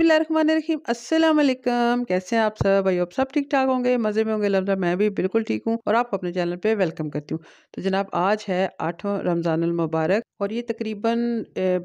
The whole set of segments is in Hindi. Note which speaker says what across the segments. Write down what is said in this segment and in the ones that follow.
Speaker 1: बिसमीम असलम कैसे हैं आप सब भाई आप सब ठीक ठाक होंगे मज़े में होंगे लम्जा मैं भी बिल्कुल ठीक हूँ और आपको अपने चैनल पे वेलकम करती हूँ तो जनाब आज है आठवां रमज़ान मुबारक और ये तकरीबन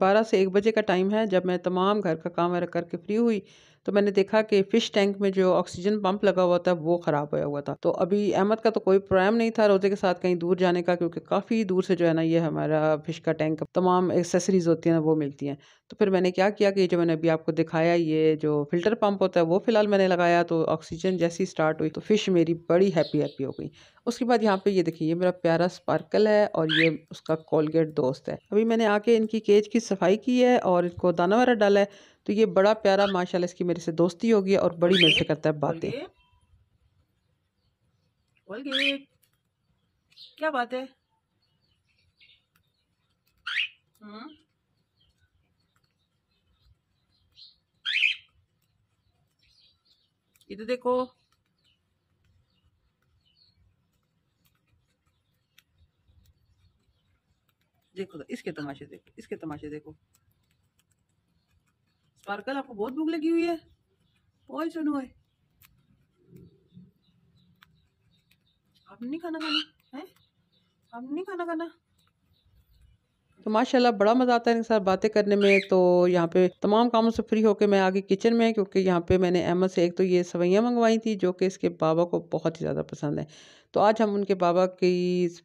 Speaker 1: बारह से एक बजे का टाइम है जब मैं तमाम घर का काम करके फ्री हुई तो मैंने देखा कि फ़िश टैंक में जो ऑक्सीजन पंप लगा हुआ था वो ख़राब होया हुआ था तो अभी अहमद का तो कोई प्रॉब्लम नहीं था रोज़े के साथ कहीं दूर जाने का क्योंकि काफ़ी दूर से जो है ना ये हमारा फ़िश का टैंक तमाम एक्सेसरीज़ होती है ना वो मिलती हैं तो फिर मैंने क्या किया कि जो मैंने अभी आपको दिखाया ये जो फ़िल्टर पम्प होता है वो फ़िलहाल मैंने लगाया तो ऑक्सीजन जैसी स्टार्ट हुई तो फ़िश मेरी बड़ी हैप्पी हैप्पी हो गई उसके बाद यहाँ पे ये देखिए ये मेरा प्यारा स्पार्कल है और ये उसका कोलगेट दोस्त है अभी मैंने आके इनकी केज की सफाई की है और इनको दाना वगैरह डाला है तो ये बड़ा प्यारा माशाल्लाह इसकी मेरे से दोस्ती होगी और बड़ी मेरे से करता है बातें क्या बात है हम्म। इधर देखो देखो इसके तमाशे देखो इसके तमाशे देखो स्पार्कल आपको बहुत भूख लगी हुई है ओए सुनो ओए आपने नहीं खाना खाना है आपने नहीं खाना खाना तो माशाल्लाह बड़ा मज़ा आता है इनके साथ बातें करने में तो यहाँ पे तमाम कामों से फ्री होकर मैं आगे किचन में क्योंकि यहाँ पे मैंने अहमद से एक तो ये सवैयाँ मंगवाई थी जो कि इसके बाबा को बहुत ही ज़्यादा पसंद है तो आज हम उनके बाबा की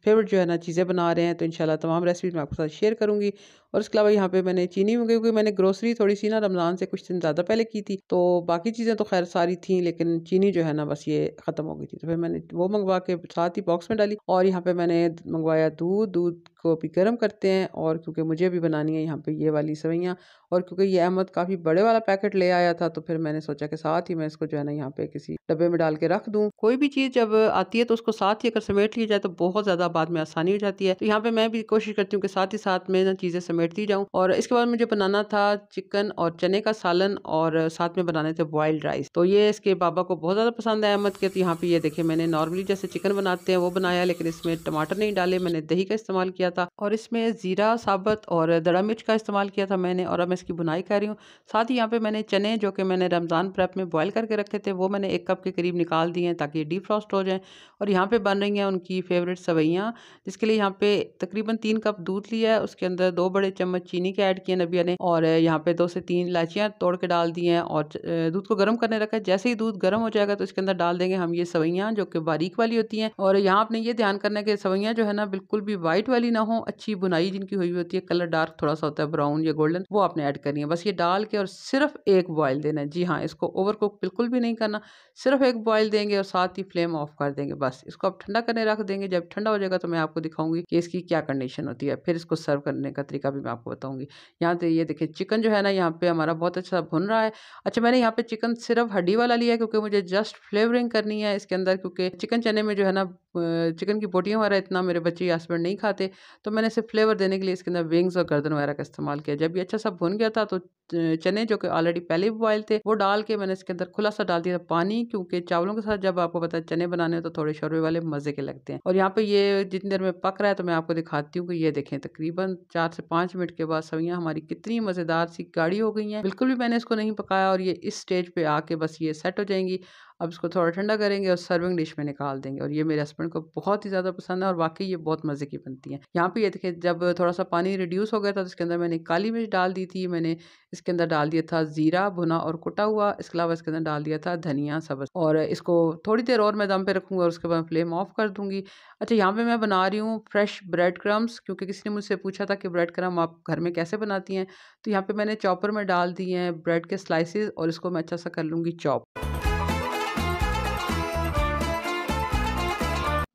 Speaker 1: फेवरेट जो है ना चीज़ें बना रहे हैं तो इन तमाम रेसिपी मैं आपके साथ शेयर करूँगी और इसके अलावा यहाँ पे मैंने चीनी मंगाई क्योंकि मैंने ग्रोसरी थोड़ी सी ना रमज़ान से कुछ दिन ज़्यादा पहले की थी तो बाकी चीज़ें तो खैर सारी थी लेकिन चीनी जो है ना बस ये ख़त्म हो गई थी तो फिर मैंने वो मंगवा के साथ ही बॉक्स में डाली और यहाँ पर मैंने मंगवाया दूध दूध को भी गर्म करते हैं और क्योंकि मुझे भी बनानी है यहाँ पर ये वाली सवैयाँ और क्योंकि ये अहमद काफ़ी बड़े वाला पैकेट ले आया था तो फिर मैंने सोचा कि साथ ही मैं इसको जो है ना यहाँ पे किसी डब्बे में डाल के रख दूँ कोई भी चीज़ जब आती है तो उसको साथ ही अगर समेट लिया जाए तो बहुत ज़्यादा बाद में आसानी हो जाती है तो यहाँ पर मैं भी कोशिश करती हूँ कि साथ ही साथ में ना चीज़ें समेटती जाऊँ और इसके बाद मुझे बनाना था चिकन और चने का सालन और साथ में बनाने थे बॉयल्ड राइस तो ये इसके बाबा को बहुत ज़्यादा पसंद है अहमद के तो यहाँ पर ये देखे मैंने नॉर्मली जैसे चिकन बनाते हैं वो बनाया लेकिन इसमें टमाटर नहीं डाले मैंने दही का इस्तेमाल किया था और इसमें ज़ीरा साबत और दड़ा मिर्च का इस्तेमाल किया था मैंने और अब मैं इसकी बुनाई कर रही हूँ साथ ही यहाँ पे मैंने चने जो कि मैंने रमज़ान प्रेप में बॉईल करके रखे थे वो मैंने एक कप के करीब निकाल दिए हैं ताकि ये फ्रॉस्ट हो जाएँ और यहाँ पे बन रही हैं उनकी फेवरेट सवैयाँ जिसके लिए यहाँ पे तकरीबन तीन कप दूध लिया है उसके अंदर दो बड़े चम्मच चीनी के ऐड किए नबिया ने और यहाँ पे दो से तीन इलायचियाँ तोड़ के डाल दी हैं और दूध को गर्म करने रखा है जैसे ही दूध गर्म हो जाएगा तो इसके अंदर डाल देंगे हम ये सवैयाँ जो कि बारीक वाली होती हैं और यहाँ आपने ये ध्यान करना है कि सवैयाँ जो है ना बिल्कुल भी वाइट वाली ना हो अच्छी बुनाई जिनकी हुई होती है कलर डार्क थोड़ा सा होता है ब्राउन या गोल्डन वो आपने ऐड करनी है बस ये डाल के और सिर्फ एक बॉयल देना है जी हाँ इसको ओवर कुक बिल्कुल भी नहीं करना सिर्फ एक बॉयल देंगे और साथ ही फ्लेम ऑफ कर देंगे बस इसको आप ठंडा करने रख देंगे जब ठंडा हो जाएगा तो मैं आपको दिखाऊंगी कि इसकी क्या कंडीशन होती है फिर इसको सर्व करने का तरीका भी मैं आपको बताऊंगी यहाँ तो ये देखिए चिकन जो है ना यहाँ पे हमारा बहुत अच्छा भुन रहा है अच्छा मैंने यहाँ पे चिकन सिर्फ हड्डी वाला लिया क्योंकि मुझे जस्ट फ्लेवरिंग करनी है इसके अंदर क्योंकि चिकन चने में जो है ना चिकन की बोटियाँ वगैरह इतना मेरे बच्चे हस्बैंड नहीं खाते तो मैंने सिर्फ फ्लेवर देने के लिए इसके अंदर विंग्स और गर्दन वगैरह का इस्तेमाल किया जब ये अच्छा सा भुन बन गया था तो चने जो कि ऑलरेडी पहले ही बॉयल थे वो डाल के मैंने इसके अंदर खुला सा डाल दिया था पानी क्योंकि चावलों के साथ जब आपको पता है चने बनाने तो थोड़े शोरबे वाले मज़े के लगते हैं और यहाँ पे ये जितनी देर में पक रहा है तो मैं आपको दिखाती हूँ कि ये देखें तकरीबन चार से पांच मिनट के बाद सवियाँ हमारी कितनी मज़ेदार सी गाढ़ी हो गई है बिल्कुल भी मैंने इसको नहीं पकाया और ये इस स्टेज पे आके बस ये सेट हो जाएंगी अब इसको थोड़ा ठंडा करेंगे और सर्विंग डिश में निकाल देंगे और ये मेरे हस्बैंड को बहुत ही ज़्यादा पसंद है और वाकई ये बहुत मज़े की बनती है यहाँ पे ये देखिए जब थोड़ा सा पानी रिड्यूस हो गया था तो इसके अंदर मैंने काली मिर्च डाल दी थी मैंने इसके अंदर डाल दिया था ज़ीरा भुना और कुटा हुआ इसके अलावा इसके अंदर डाल दिया था धनिया सब्ज और इसको थोड़ी देर और मैं दम पे रखूँगा और उसके बाद फ्लेम ऑफ कर दूँगी अच्छा यहाँ पर मैं बना रही हूँ फ्रेश ब्रेड क्रम्स क्योंकि किसी ने मुझसे पूछा था कि ब्रेड क्रम आप घर में कैसे बनाती हैं तो यहाँ पर मैंने चॉपर में डाल दिए हैं ब्रेड के स्लाइसिस और इसको मैं अच्छा सा कर लूँगी चॉप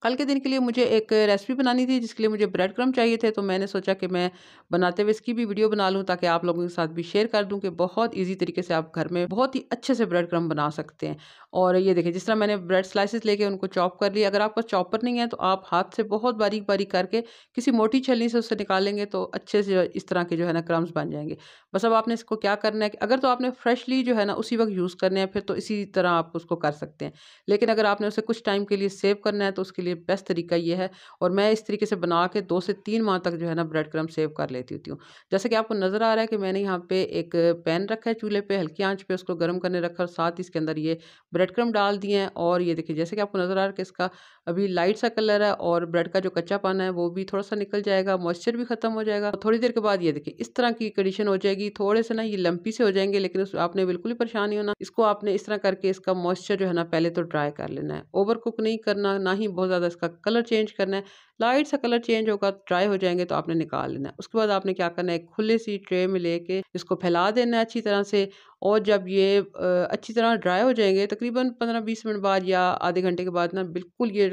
Speaker 1: कल के दिन के लिए मुझे एक रेसिपी बनानी थी जिसके लिए मुझे ब्रेड क्रम चाहिए थे तो मैंने सोचा कि मैं बनाते हुए इसकी भी वीडियो बना लूँ ताकि आप लोगों के साथ भी शेयर कर दूँ कि बहुत ईजी तरीके से आप घर में बहुत ही अच्छे से ब्रेड क्रम बना सकते हैं और ये देखें जिस तरह मैंने ब्रेड स्लाइसिस लेके उनको चॉप कर लिया अगर आपका चॉपर नहीं है तो आप हाथ से बहुत बारीक बारीक करके किसी मोटी छलनी से उससे निकालेंगे तो अच्छे से इस तरह के जो है ना क्रम्स बन जाएंगे बस अब आपने इसको क्या करना है कि अगर तो आपने फ्रेशली जो है ना उसी वक्त यूज़ करने हैं फिर तो इसी तरह आप उसको कर सकते हैं लेकिन अगर आपने उसे कुछ टाइम के लिए सेव करना है तो उसके लिए लिए बेस्ट तरीका ये है और मैं इस तरीके से बना के दो से तीन माह तक जो है ना ब्रेड क्रम सेव कर लेती होती हूँ जैसे कि आपको नज़र आ रहा है कि मैंने यहाँ पे एक पैन रखा है चूल्हे पे हल्की आंच पे उसको गर्म करने रखा और साथ ही इसके अंदर ये ब्रेड क्रम डाल दिए हैं और ये देखिए जैसे कि आपको नज़र आ रहा है कि इसका अभी लाइट सा कलर है और ब्रेड का जो कच्चा पाना है वो भी थोड़ा सा निकल जाएगा मॉइस्चर भी खत्म हो जाएगा थोड़ी देर के बाद ये देखिए इस तरह की कंडीशन हो जाएगी थोड़े से ना ये लंपी से हो जाएंगे लेकिन उस आपने बिल्कुल ही परेशान नहीं होना इसको आपने इस तरह करके इसका मॉइस्चर जो है ना पहले तो ड्राई कर लेना है ओवर कुक नहीं करना ना ही बहुत ज़्यादा इसका कलर चेंज करना है लाइट सा कलर चेंज होगा ड्राई हो जाएंगे तो आपने निकाल लेना है उसके बाद आपने क्या करना है खुले सी ट्रे में लेके इसको फैला देना है अच्छी तरह से और जब ये अच्छी तरह ड्राई हो जाएंगे तकरीबन पंद्रह बीस मिनट बाद या आधे घंटे के बाद ना बिल्कुल ये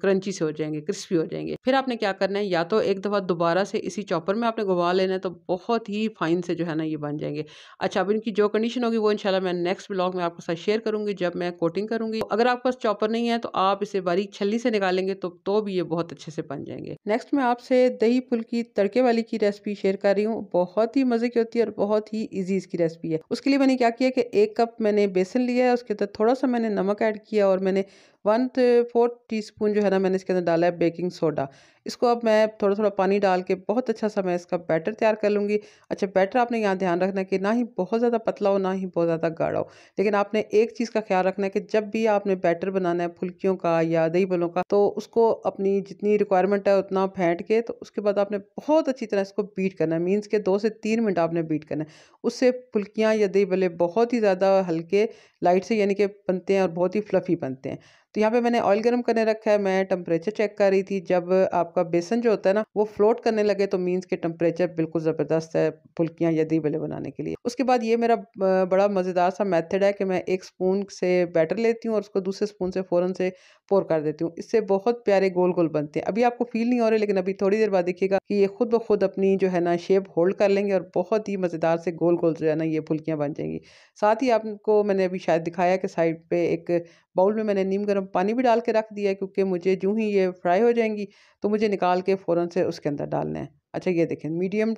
Speaker 1: क्रंची से हो जाएंगे क्रिस्पी हो जाएंगे फिर आपने क्या करना है या तो एक दफ़ा दोबारा से इसी चॉपर में आपने घुमा लेना है तो बहुत ही फाइन से जो है ना ये बन जाएंगे अच्छा अब इनकी जो कंडीशन होगी वो इनशाला मैं नेक्स्ट ब्लॉग में आपके साथ शेयर करूँगी जब मैं कोटिंग करूँगी अगर आपके पास चॉपर नहीं है तो आप इसे बारीक छली से निकालेंगे तो, तो भी ये बहुत अच्छे से बन जाएंगे नेक्स्ट मैं आपसे दही फुल्की तड़के वाली की रेसिपी शेयर कर रही हूँ बहुत ही मज़े की होती है और बहुत ही ईजी इसकी रेसिपी है उसके लिए मैंने क्या किया कि एक कप मैंने बेसन लिया है उसके अंदर थोड़ा सा मैंने नमक ऐड किया और मैंने वन फोर्थ स्पून जो है ना मैंने इसके अंदर डाला है बेकिंग सोडा इसको अब मैं थोड़ा थोड़ा पानी डाल के बहुत अच्छा सा मैं इसका बैटर तैयार कर लूँगी अच्छा बैटर आपने यहाँ ध्यान रखना है कि ना ही बहुत ज़्यादा पतला हो ना ही बहुत ज़्यादा गाढ़ा हो लेकिन आपने एक चीज़ का ख्याल रखना है कि जब भी आपने बैटर बनाना है फुल्कियों का या दही बलों का तो उसको अपनी जितनी रिक्वायरमेंट है उतना फेंट के तो उसके बाद आपने बहुत अच्छी तरह इसको बीट करना है मीन्स के दो से तीन मिनट आपने बीट करना है उससे फुल्कियाँ या दही बल्ले बहुत ही ज़्यादा हल्के लाइट से यानी कि बनते हैं और बहुत ही फ्लफ़ी बनते हैं तो यहाँ पे मैंने ऑयल गर्म करने रखा है मैं टेम्परेचर चेक कर रही थी जब आपका बेसन जो होता है ना वो फ्लोट करने लगे तो मीन्स के टेम्परेचर बिल्कुल ज़बरदस्त है फुल्कियाँ यदि बले बनाने के लिए उसके बाद ये मेरा बड़ा मज़ेदार सा मैथड है कि मैं एक स्पून से बैटर लेती हूँ और उसको दूसरे स्पून से फ़ौरन से पोर कर देती हूँ इससे बहुत प्यारे गोल गोल बनते हैं अभी आपको फील नहीं हो रहे लेकिन अभी थोड़ी देर बाद देखिएगा कि ये खुद ब खुद अपनी जो है ना शेप होल्ड कर लेंगे और बहुत ही मज़ेदार से गोल गोल जो है ना ये फुल्कियाँ बन जाएंगी साथ ही आपको मैंने अभी शायद दिखाया कि साइड पे एक बाउल में मैंने नीम गर्म पानी भी डाल के रख दिया है क्योंकि मुझे जूँ ही ये फ्राई हो जाएंगी तो मुझे निकाल के फ़ौरन से उसके अंदर डालना है अच्छा ये देखें मीडियम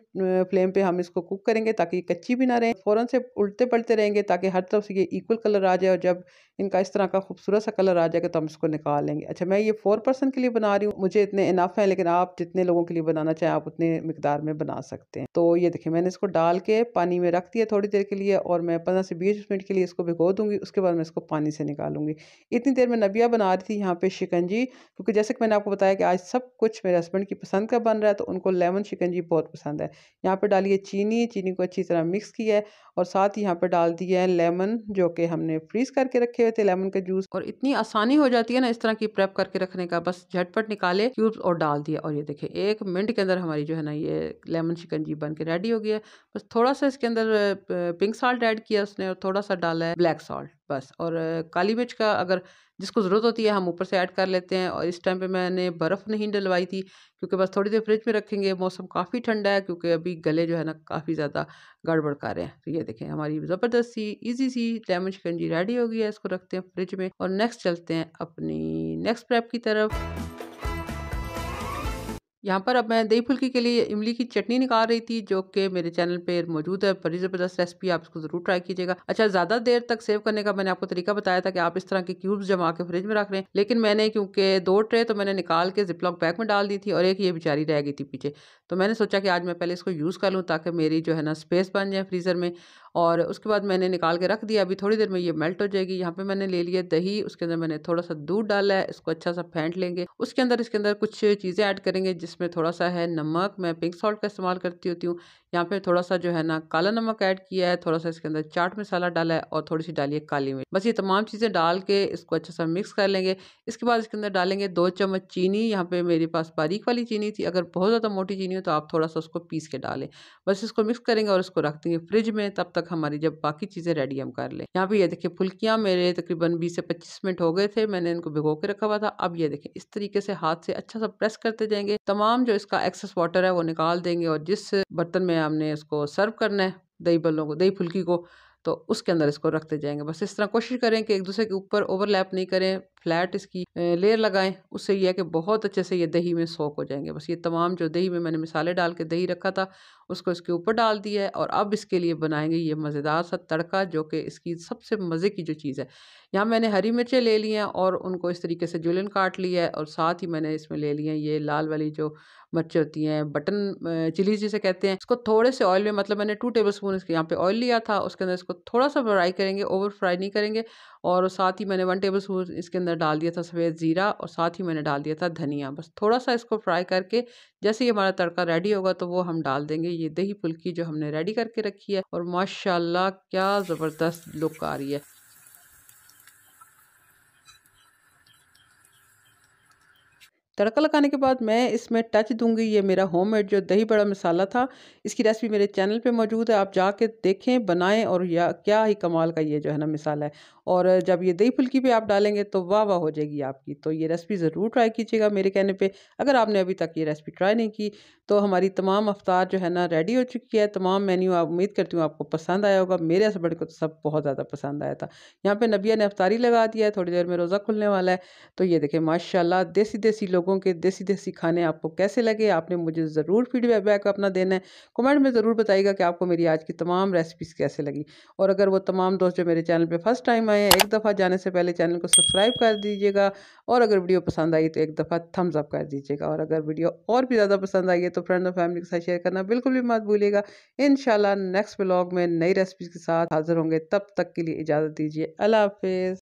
Speaker 1: फ्लेम पे हम इसको कुक करेंगे ताकि ये कच्ची भी ना रहे फ़ौरन से उल्टे पलटते रहेंगे ताकि हर तरफ से ये इक्वल कलर आ जाए और जब इनका इस तरह का खूबसूरत सा कलर आ जाएगा तो हम इसको निकाल लेंगे अच्छा मैं ये फोर पर्सन के लिए बना रही हूँ मुझे इतने इनाफ हैं लेकिन आप जितने लोगों के लिए बनाना चाहें आप उतने मकदार में बना सकते हैं तो ये देखें मैंने इसको डाल के पानी में रख दिया थोड़ी देर के लिए और मैं पंद्रह से बीस मिनट के लिए इसको भिगो दूँगी उसके बाद मैं इसको पानी से निकालूंगी इतनी देर में नबिया बना रही थी यहाँ पर शिकंजी क्योंकि जैसे कि मैंने आपको बताया कि आज सब कुछ मेरे हस्बैंड की पसंद का बन रहा है तो उनको लेमन चिकन जी बहुत पसंद है यहाँ पर डाली है चीनी चीनी को अच्छी तरह मिक्स किया है और साथ ही यहाँ पर डाल दिया है लेमन जो कि हमने फ्रीज़ करके रखे हुए थे लेमन का जूस और इतनी आसानी हो जाती है ना इस तरह की प्रेप करके रखने का बस झटपट निकाले क्यूब्स और डाल दिया और ये देखे एक मिनट के अंदर हमारी जो है ना ये लेमन चिकन जी बन के रेडी हो गया है बस थोड़ा सा इसके अंदर पिंक साल्ट ऐड किया उसने और थोड़ा सा डाला है ब्लैक साल्ट बस और काली मिर्च का अगर जिसको ज़रूरत होती है हम ऊपर से ऐड कर लेते हैं और इस टाइम पे मैंने बर्फ़ नहीं डलवाई थी क्योंकि बस थोड़ी देर फ्रिज में रखेंगे मौसम काफ़ी ठंडा है क्योंकि अभी गले जो है ना काफ़ी ज़्यादा गड़बड़ कर रहे हैं तो ये देखें हमारी ज़बरदस्त सी ईजी सी लेमन जी रेडी हो गई है इसको रखते हैं फ्रिज में और नेक्स्ट चलते हैं अपनी नेक्स्ट प्रैप की तरफ यहाँ पर अब मैं दही फुल्की के लिए इमली की चटनी निकाल रही थी जो कि मेरे चैनल पर मौजूद है बड़ी ज़बरदस्त रेसिपी आप इसको ज़रूर ट्राई कीजिएगा अच्छा ज़्यादा देर तक सेव करने का मैंने आपको तरीका बताया था कि आप इस तरह के क्यूब्स जमा के फ्रिज में रख लें लेकिन मैंने क्योंकि दो ट्रे तो मैंने निकाल के जिपलॉक बैग में डाल दी थी और एक ये बेचारी रह गई थी पीछे तो मैंने सोचा कि आज मैं पहले इसको यूज़ कर लूँ ताकि मेरी जो है ना स्पेस बन जाए फ्रीज़र में और उसके बाद मैंने निकाल के रख दिया अभी थोड़ी देर में ये मेल्ट हो जाएगी यहाँ पे मैंने ले लिया दही उसके अंदर मैंने थोड़ा सा दूध डाला है इसको अच्छा सा फेंट लेंगे उसके अंदर इसके अंदर कुछ चीज़ें ऐड करेंगे जिसमें थोड़ा सा है नमक मैं पिंक सॉल्ट का इस्तेमाल करती होती हूँ यहाँ पे थोड़ा सा जो है ना काला नमक ऐड किया है थोड़ा सा इसके अंदर चाट मसाला डाला है और थोड़ी सी डाली है काली मिर्च बस ये तमाम चीज़ें डाल के इसको अच्छा सा मिक्स कर लेंगे इसके बाद इसके अंदर डालेंगे दो चम्मच चीनी यहाँ पे मेरे पास बारीक वाली चीनी थी अगर बहुत ज़्यादा मोटी चीनी हो तो आप थोड़ा सा उसको पीस के डालें बस इसको मिक्स करेंगे और इसको रख देंगे फ्रिज में तब तक हमारी जब बाकी चीज़ें रेडी हम कर लें यहाँ पे ये देखिए फुल्कियाँ मेरे तकरीबन बीस से पच्चीस मिनट हो गए थे मैंने इनको भिगो के रखा हुआ था अब ये देखें इस तरीके से हाथ से अच्छा सा प्रेस करते जाएंगे तमाम जो इसका एक्सेस वाटर है वो निकाल देंगे और जिस बर्तन में हमने इसको सर्व करना है दही बल्लों को दही फुल्की को तो उसके अंदर इसको रखते जाएंगे बस इस तरह कोशिश करें कि एक दूसरे के ऊपर ओवरलैप नहीं करें फ्लैट इसकी लेयर लगाएं उससे यह है कि बहुत अच्छे से ये दही में सोख हो जाएंगे बस ये तमाम जो दही में मैंने मिसाले डाल के दही रखा था उसको इसके ऊपर डाल दिया है और अब इसके लिए बनाएंगे ये मज़ेदार सा तड़का जो कि इसकी सबसे मज़े की जो चीज़ है यहाँ मैंने हरी मिर्चें ले ली हैं और उनको इस तरीके से जुलिन काट लिया है और साथ ही मैंने इसमें ले लिया हैं ये लाल वाली जो मिर्चें होती हैं बटन चिली जिसे कहते हैं इसको थोड़े से ऑयल में मतलब मैंने टू टेबल स्पून इसके यहाँ पर ऑयल लिया था उसके अंदर इसको थोड़ा सा फ्राई करेंगे ओवर फ्राई नहीं करेंगे और साथ ही मैंने वन टेबल स्पून इसके अंदर डाल दिया था सफ़ेद ज़ीरा और साथ ही मैंने डाल दिया था धनिया बस थोड़ा सा इसको फ्राई करके जैसे ही हमारा तड़का रेडी होगा तो वो हम डाल देंगे ये दही फुल्की जो हमने रेडी करके रखी है और माशाला क्या ज़बरदस्त लुक आ रही है तड़का लगाने के बाद मैं इसमें टच दूंगी ये मेरा होममेड जो दही बड़ा मसाला था इसकी रेसिपी मेरे चैनल पे मौजूद है आप जाके देखें बनाएं और या क्या ही कमाल का ये जो है ना मिसाला है और जब ये दही फुल्की पे आप डालेंगे तो वाह वाह हो जाएगी आपकी तो ये रेसिपी ज़रूर ट्राई कीजिएगा मेरे कहने पे अगर आपने अभी तक ये रेसिपी ट्राई नहीं की तो हमारी तमाम अफ्तार जो है ना रेडी हो चुकी है तमाम मेन्यू आप उम्मीद करती हूँ आपको पसंद आया होगा मेरे हस्बैंड को तो सब बहुत ज़्यादा पसंद आया था यहाँ पर नबिया ने अफ्तारी लगा दिया है थोड़ी देर में रोज़ा खुलने वाला है तो ये देखें माशा देसी देसी लोगों के देसी देसी खाने आपको कैसे लगे आपने मुझे ज़रूर फीडबैक अपना देना है कमेंट में ज़रूर बताइएगा कि आपको मेरी आज की तमाम रेसिपीज़ कैसे लगी और अगर वो तमाम दोस्त जो मेरे चैनल पर फर्स्ट टाइम आए आए हैं एक दफ़ा जाने से पहले चैनल को सब्सक्राइब कर दीजिएगा और अगर वीडियो पसंद आई तो एक दफ़ा थम्स अप कर दीजिएगा और अगर वीडियो और भी ज़्यादा पसंद आई है तो फ्रेंड और फैमिली के साथ शेयर करना बिल्कुल भी मत भूलिएगा इन नेक्स्ट ब्लॉग में नई रेसिपीज़ के साथ हाजिर होंगे तब तक के लिए इजाज़त दीजिए अल्लाह हाफिज़